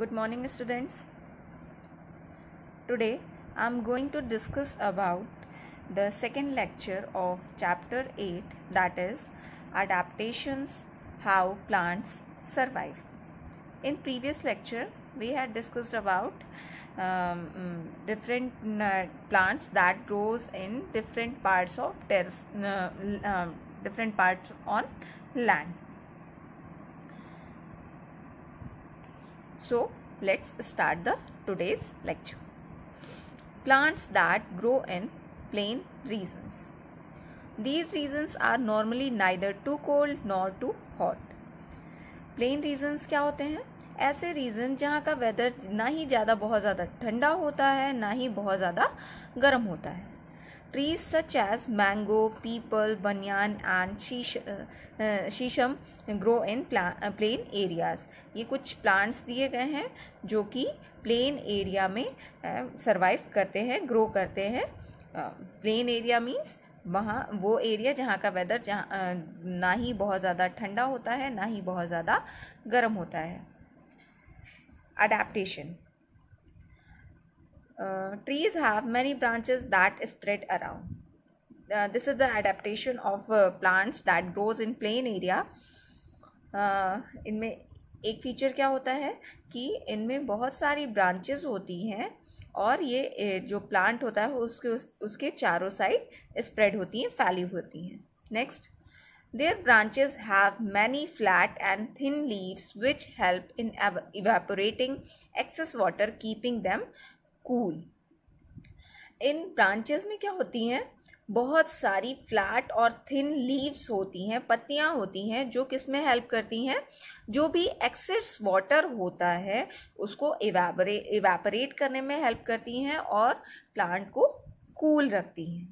good morning students today i'm going to discuss about the second lecture of chapter 8 that is adaptations how plants survive in previous lecture we had discussed about um, mm, different mm, uh, plants that grows in different parts of terrace uh, um, different parts on land So let's start the today's lecture. Plants that grow in plain regions. These regions are normally neither too cold nor too hot. Plain regions kya hote hain ऐसे region जहाँ का weather ना ही ज़्यादा बहुत ज़्यादा ठंडा होता है ना ही बहुत ज़्यादा गर्म होता है trees such as mango peepal banyan and sheesh, sheesham grow in plain areas ये कुछ प्लांट्स दिए गए हैं जो कि प्लेन एरिया में सर्वाइव uh, करते हैं ग्रो करते हैं प्लेन एरिया मीन्स वहाँ वो एरिया जहाँ का वेदर जहाँ uh, ना ही बहुत ज़्यादा ठंडा होता है ना ही बहुत ज़्यादा गर्म होता है adaptation Uh, trees have many branches that spread around uh, this is the adaptation of uh, plants that grows in plain area uh, इनमें एक फीचर क्या होता है कि इनमें बहुत सारी ब्रांचेस होती हैं और ये जो प्लांट होता है उसके उसके चारों साइड स्प्रेड होती हैं फैली होती हैं next their branches have many flat and thin leaves which help in evaporating excess water keeping them cool इन ब्रांचेस में क्या होती हैं बहुत सारी फ्लैट और थिन लीव्स होती हैं पत्तियां होती हैं जो किस में हेल्प करती हैं जो भी एक्सेस वाटर होता है उसको इवेपरे इवेपरेट करने में हेल्प करती हैं और प्लांट को कूल रखती हैं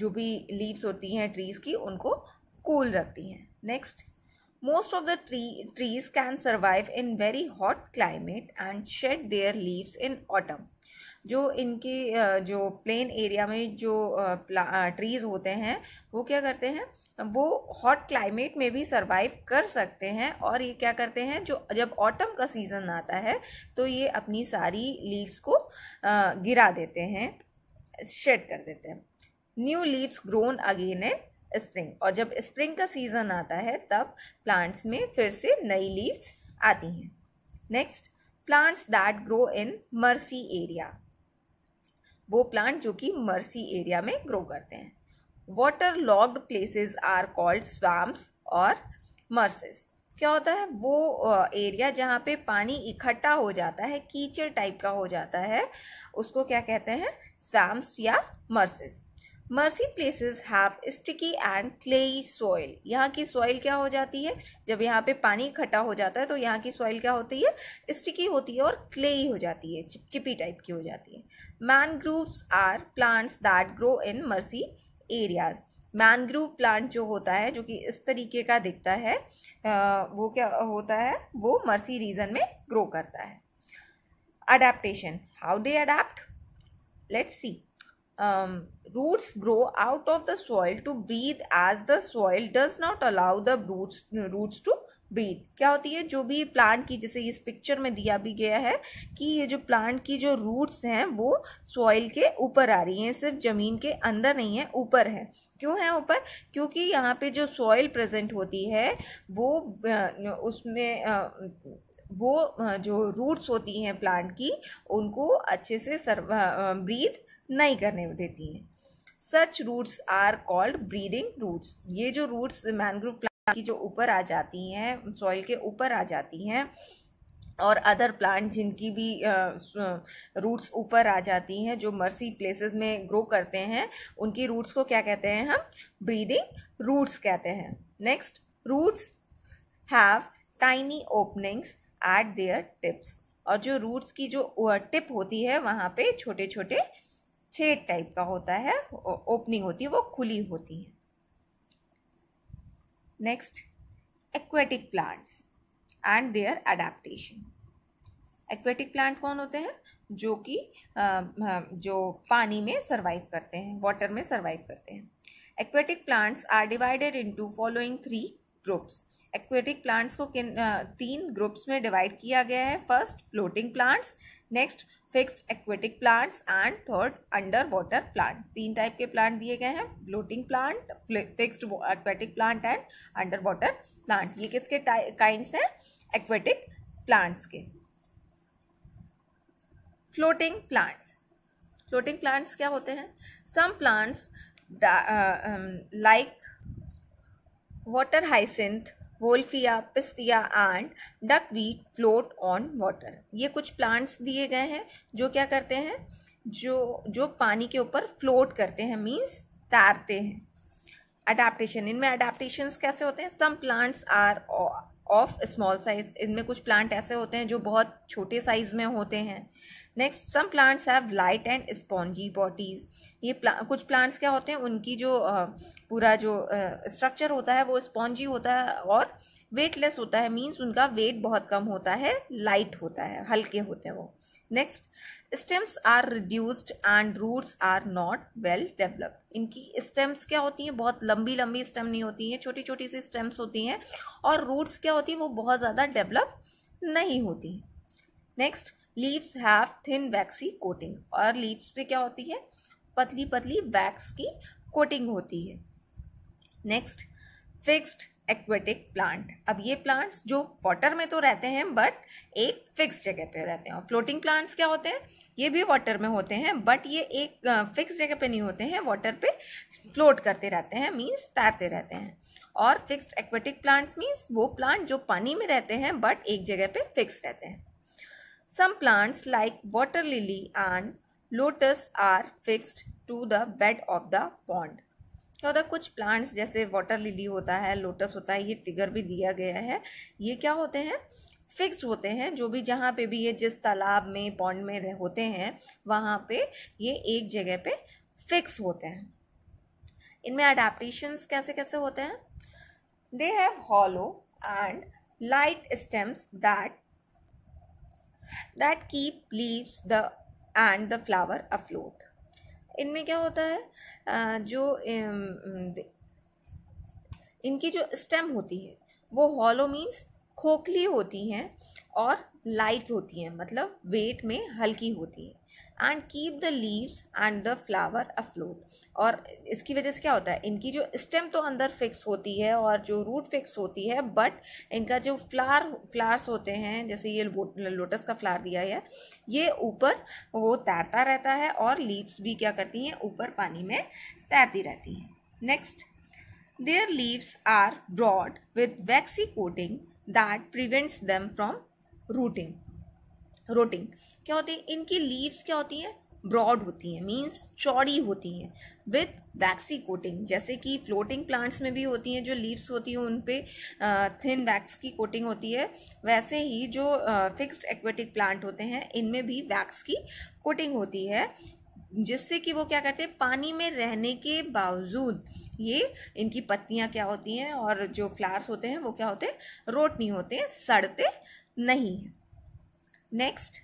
जो भी लीव्स होती हैं ट्रीज की उनको कूल रखती हैं next Most of the tree, trees can survive in very hot climate and shed their leaves in autumn. जो इनके जो प्लेन एरिया में जो ट्रीज़ होते हैं वो क्या करते हैं वो हॉट क्लाइमेट में भी सरवाइव कर सकते हैं और ये क्या करते हैं जो जब ऑटम का सीज़न आता है तो ये अपनी सारी लीव्स को गिरा देते हैं शेड कर देते हैं new leaves grown again in spring और जब स्प्रिंग का सीज़न आता है तब प्लांट्स में फिर से नई लीव्स आती हैं next plants that grow in marshy area वो प्लांट जो कि मर्सी एरिया में ग्रो करते हैं water logged places are called swamps और मर्सेस क्या होता है वो एरिया जहाँ पे पानी इकट्ठा हो जाता है कीचड़ टाइप का हो जाता है उसको क्या कहते हैं स्वाम्स या marshes marshy places have sticky and clayey soil यहाँ की सॉइल क्या हो जाती है जब यहाँ पे पानी इकट्ठा हो जाता है तो यहाँ की सॉइल क्या होती है स्टिकी होती है और क्लेई हो जाती है चिपचिपी टाइप की हो जाती है mangroves are plants that grow in marshy areas mangrove plant जो होता है जो कि इस तरीके का दिखता है वो क्या होता है वो मर्सी रीजन में ग्रो करता है adaptation how they adapt let's see um, roots grow out of the soil to breathe as the soil does not allow the roots roots to breathe क्या होती है जो भी प्लांट की जैसे इस पिक्चर में दिया भी गया है कि ये जो प्लांट की जो रूट्स हैं वो सॉइल के ऊपर आ रही हैं सिर्फ ज़मीन के अंदर नहीं है ऊपर है क्यों है ऊपर क्योंकि यहाँ पे जो सॉइल प्रेजेंट होती है वो उसमें वो जो रूट्स होती हैं प्लांट की उनको अच्छे से सर्व ब्रीद नहीं करने देती हैं such roots are called breathing roots ये जो रूट्स मैनग्रोव प्लांट की जो ऊपर आ जाती हैं सॉइल के ऊपर आ जाती हैं और अदर प्लांट जिनकी भी रूट्स ऊपर आ जाती हैं जो मर्सी प्लेसेस में ग्रो करते हैं उनकी रूट्स को क्या कहते हैं हम ब्रीदिंग रूट्स कहते हैं next roots have tiny openings at their tips और जो रूट्स की जो टिप होती है वहाँ पे छोटे छोटे छेद टाइप का होता है ओपनिंग होती है वो खुली होती है next aquatic plants and their adaptation aquatic plant कौन होते हैं जो कि जो पानी में सर्वाइव करते हैं वाटर में सर्वाइव करते हैं aquatic plants are divided into following three groups aquatic plants को किन तीन ग्रुप्स में डिवाइड किया गया है first floating plants next fixed aquatic plants and third under water plant तीन टाइप के प्लांट दिए गए हैं floating plant fixed aquatic plant and under water plant ये किसके काइंड्स हैं एक्वेटिक प्लांट्स के फ्लोटिंग प्लांट्स फ्लोटिंग प्लांट्स क्या होते हैं some plants like water hyacinth Wolffia pistia and weed float on water ये कुछ प्लांट्स दिए गए हैं जो क्या करते हैं जो जो पानी के ऊपर फ्लोट करते हैं मीन्स तैरते हैं अडाप्टेशन इनमें अडाप्टेशन कैसे होते हैं some plants are of small size इनमें कुछ प्लांट ऐसे होते हैं जो बहुत छोटे साइज में होते हैं next some plants have light and spongy bodies ये प्ला, कुछ प्लांट्स क्या होते हैं उनकी जो आ, पूरा जो स्ट्रक्चर होता है वो स्पॉन्जी होता है और वेटलेस होता है मीन्स उनका वेट बहुत कम होता है लाइट होता है हल्के होते हैं वो next stems are reduced and roots are not well developed इनकी स्टेम्स क्या होती हैं बहुत लंबी लंबी स्टेम नहीं होती हैं छोटी छोटी सी स्टेम्स होती हैं और रूट्स क्या होती हैं वो बहुत ज़्यादा डेवलप नहीं होती next leaves have thin waxy coating और लीव्स पे क्या होती है पतली पतली वैक्स की कोटिंग होती है नेक्स्ट फिक्स्ड एक्वेटिक प्लांट अब ये प्लांट्स जो वाटर में तो रहते हैं बट एक फिक्स जगह पे रहते हैं और फ्लोटिंग प्लांट्स क्या होते हैं ये भी वाटर में होते हैं बट ये एक फिक्स जगह पे नहीं होते हैं वाटर पे फ्लोट करते रहते हैं मीन्स तैरते रहते हैं और फिक्स्ड एक्वेटिक प्लांट्स मीन्स वो प्लांट जो पानी में रहते हैं बट एक जगह पे फिक्स रहते हैं Some plants like water lily and lotus are fixed to the bed of the pond. तो क्या होता है कुछ प्लांट्स जैसे वाटर लिली होता है लोटस होता है ये फिगर भी दिया गया है ये क्या होते हैं फिक्स्ड होते हैं जो भी जहाँ पे भी ये जिस तालाब में पॉन्ड में होते हैं वहाँ पे ये एक जगह पे फिक्स होते हैं इनमें अडाप्टेशंस कैसे कैसे होते हैं they have hollow and light stems that that keep leaves the and the flower afloat इनमें क्या होता है जो इनकी जो स्टेम होती है वो हॉलो मीन्स खोखली होती हैं और लाइट होती हैं मतलब वेट में हल्की होती है and keep the leaves and the flower afloat और इसकी वजह से क्या होता है इनकी जो स्टेम तो अंदर फिक्स होती है और जो रूट फिक्स होती है बट इनका जो फ्लावर फ्लावर्स होते हैं जैसे ये लोटस का फ्लावर दिया है ये ऊपर वो तैरता रहता है और लीव्स भी क्या करती हैं ऊपर पानी में तैरती रहती हैं next their leaves are broad with waxy coating that prevents them from rooting rotting क्या होती है इनकी लीव्स क्या होती हैं ब्रॉड होती हैं मीन्स चौड़ी होती हैं विथ वैक्सी कोटिंग जैसे कि फ्लोटिंग प्लांट्स में भी होती हैं जो लीव्स होती हैं उन पर थिन वैक्स की कोटिंग होती है वैसे ही जो फिक्स्ड एक्वेटिक प्लांट होते हैं इनमें भी वैक्स की कोटिंग होती है जिससे कि वो क्या करते हैं पानी में रहने के बावजूद ये इनकी पत्तियाँ क्या होती हैं और जो फ्लावर्स होते हैं वो क्या होते हैं रोट नहीं होते सड़ते नहीं है next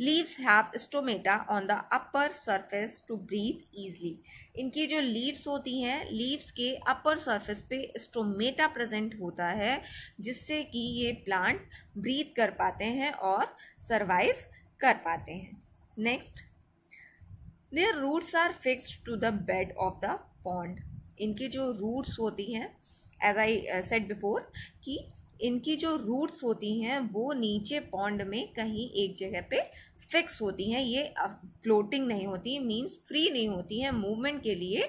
leaves have stomata on the upper surface to breathe easily इनकी जो लीव्स होती हैं लीव्स के अपर सरफेस पे स्टोमेटा प्रेजेंट होता है जिससे कि ये प्लांट ब्रीथ कर पाते हैं और सर्वाइव कर पाते हैं next their roots are fixed to the bed of the pond इनकी जो रूट्स होती हैं एज आई सेट बिफोर कि इनकी जो रूट्स होती हैं वो नीचे पॉन्ड में कहीं एक जगह पे फिक्स होती हैं ये फ्लोटिंग नहीं होती मींस फ्री नहीं होती हैं मूवमेंट के लिए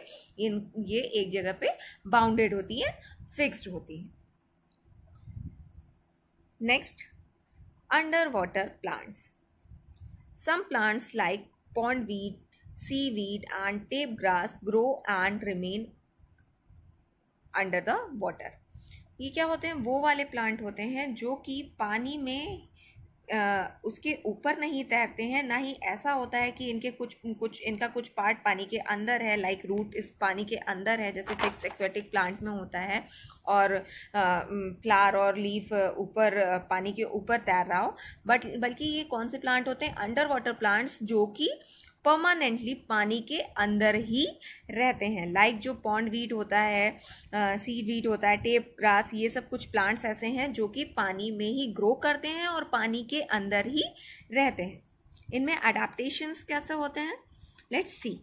इन ये एक जगह पे बाउंडेड होती हैं फिक्स्ड होती हैं next under water plants some plants like pondweed seaweed and tape grass grow and remain under the water ये क्या होते हैं वो वाले प्लांट होते हैं जो कि पानी में आ, उसके ऊपर नहीं तैरते हैं ना ही ऐसा होता है कि इनके कुछ कुछ इनका कुछ पार्ट पानी के अंदर है लाइक रूट इस पानी के अंदर है जैसे फिक्स एक्वेटिक प्लांट में होता है और फ्लावर और लीफ ऊपर पानी के ऊपर तैर रहा हो बट बल्कि ये कौन से प्लांट होते हैं अंडर वाटर प्लांट्स जो कि परमानेंटली पानी के अंदर ही रहते हैं लाइक like जो पॉन्ड वीट होता है सीड वीट होता है टेप ग्रास ये सब कुछ प्लांट्स ऐसे हैं जो कि पानी में ही ग्रो करते हैं और पानी के अंदर ही रहते हैं इनमें अडाप्टेशंस कैसे होते हैं let's see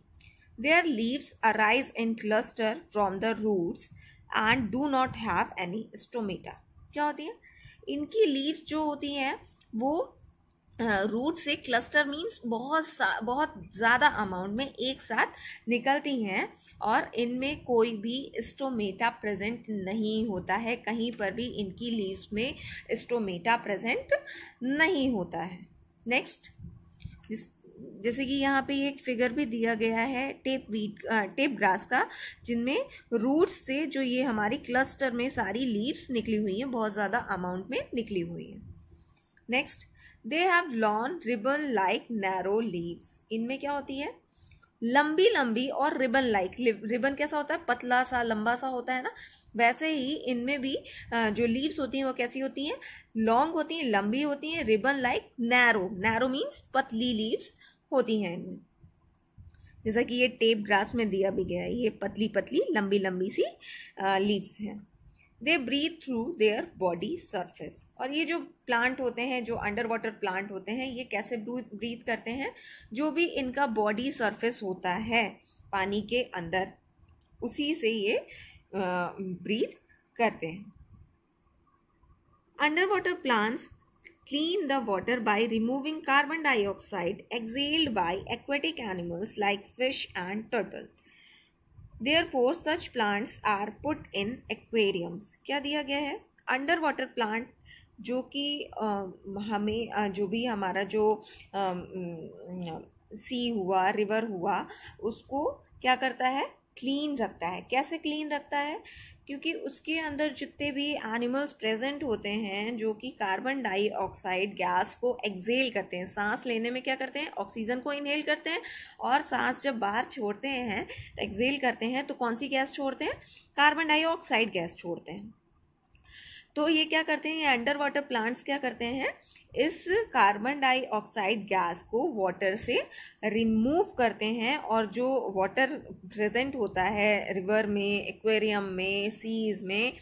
their leaves arise in cluster from the roots and do not have any stomata क्या होती है इनकी लीव्स जो होती हैं वो रूट से क्लस्टर मीन्स बहुत सा बहुत ज़्यादा अमाउंट में एक साथ निकलती हैं और इनमें कोई भी स्टोमेटा प्रेजेंट नहीं होता है कहीं पर भी इनकी लीव्स में स्टोमेटा प्रेजेंट नहीं होता है नेक्स्ट जिस जैसे कि यहाँ पे एक फिगर भी दिया गया है टेप वीट टेप ग्रास का जिनमें रूट्स से जो ये हमारी क्लस्टर में सारी लीव्स निकली हुई हैं बहुत ज़्यादा अमाउंट में निकली हुई हैं next they have long ribbon like narrow leaves इनमें क्या होती है लंबी लंबी और रिबन लाइक रिबन कैसा होता है पतला सा लंबा सा होता है ना वैसे ही इनमें भी जो लीव्स होती हैं वो कैसी होती हैं लॉन्ग होती हैं लंबी होती हैं ribbon like narrow narrow means पतली लीव्स होती हैं इनमें जैसा कि ये टेप ग्रास में दिया भी गया है ये पतली पतली लंबी लंबी सी लीव्स हैं they breathe through their body surface और ये जो प्लांट होते हैं जो अंडर वाटर प्लांट होते हैं ये कैसे ब्रीथ करते हैं जो भी इनका बॉडी सरफेस होता है पानी के अंदर उसी से ये ब्रीथ करते हैं under water plants clean the water by removing carbon dioxide exhaled by aquatic animals like fish and turtles therefore such plants are put in aquariums क्या दिया गया है अंडर वाटर प्लांट जो कि हमें जो भी हमारा जो सी हुआ रिवर हुआ उसको क्या करता है क्लीन रखता है कैसे क्लीन रखता है क्योंकि उसके अंदर जितने भी एनिमल्स प्रेजेंट होते हैं जो कि कार्बन डाइऑक्साइड गैस को एक्जेल करते हैं सांस लेने में क्या करते हैं ऑक्सीजन को इनहेल करते हैं और सांस जब बाहर छोड़ते हैं तो एक्जेल करते हैं तो कौन सी गैस छोड़ते हैं कार्बन डाइऑक्साइड गैस छोड़ते हैं तो ये क्या करते हैं ये अंडर वाटर प्लांट्स क्या करते हैं इस कार्बन डाइऑक्साइड गैस को वाटर से रिमूव करते हैं और जो वाटर प्रेजेंट होता है रिवर में एक्वेरियम में सीज में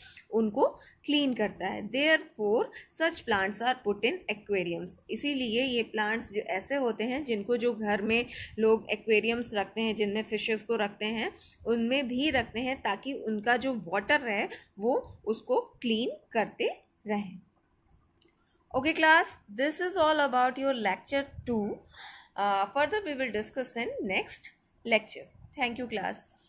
उनको क्लीन करता है therefore such plants are put in aquariums इसीलिए ये प्लांट्स जो ऐसे होते हैं जिनको जो घर में लोग एक्वेरियम्स रखते हैं जिनमें फिशेस को रखते हैं उनमें भी रखते हैं ताकि उनका जो वाटर रहे वो उसको क्लीन करते रहें okay class this is all about your lecture to further we will discuss in next lecture thank you class